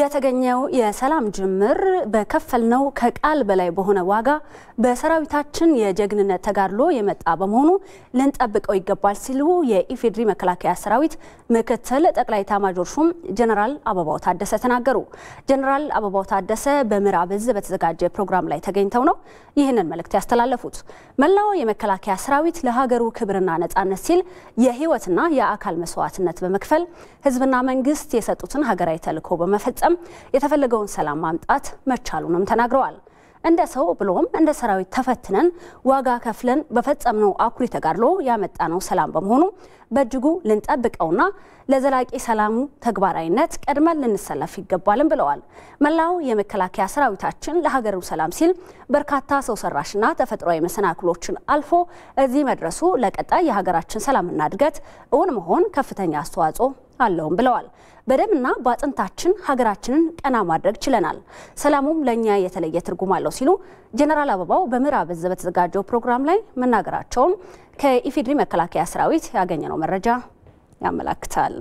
የተገኘው የሰላም ጅምር በከፈልነው ከቃል በላይ በሆነ ዋጋ በሰራዊታችን የጀግንነት ተጋድሎ የመጣ በመሆኑ ልንጠብቀው ይገባል ሲሉ የኢፌዴሪ መከላከያ ሰራዊት ምክትል ጠቅላይ ኤታማዦር ሹም ጀነራል አበባው ታደሰ ተናገሩ። ጀነራል አበባው ታደሰ በምዕራብ እዝ በተዘጋጀ ፕሮግራም ላይ ተገኝተው ነው ይህንን መልእክት ያስተላለፉት። መላው የመከላከያ ሰራዊት ለሀገሩ ክብርና ነጻነት ሲል የህይወትና የአካል መስዋዕትነት በመክፈል ህዝብና መንግስት የሰጡትን ሀገራዊ ተልዕኮ በመፈጸም በመጠቀም የተፈለገውን ሰላም ማምጣት መቻሉንም ተናግረዋል። እንደ ሰው ብሎም እንደ ሰራዊት ተፈትነን ዋጋ ከፍለን በፈጸምነው አኩሪ ተጋድሎ ያመጣነው ሰላም በመሆኑ በእጅጉ ልንጠብቀውና ለዘላቂ ሰላሙ ተግባራዊነት ቀድመን ልንሰለፍ ይገባልን ብለዋል። መላው የመከላከያ ሰራዊታችን ለሀገሩ ሰላም ሲል በርካታ ሰው ሰራሽና ተፈጥሯዊ መሰናክሎችን አልፎ እዚህ መድረሱ ለቀጣይ የሀገራችን ሰላምና እድገት እውን መሆን ከፍተኛ አስተዋጽኦ አለውም ብለዋል። በደምና በአጥንታችን ሀገራችንን ቀና ማድረግ ችለናል። ሰላሙም ለእኛ የተለየ ትርጉም አለው ሲሉ ጀነራል አበባው በምዕራብ እዝ በተዘጋጀው ፕሮግራም ላይ መናገራቸውን ከኢፌዴሪ መከላከያ ሰራዊት ያገኘነው መረጃ ያመላክታል።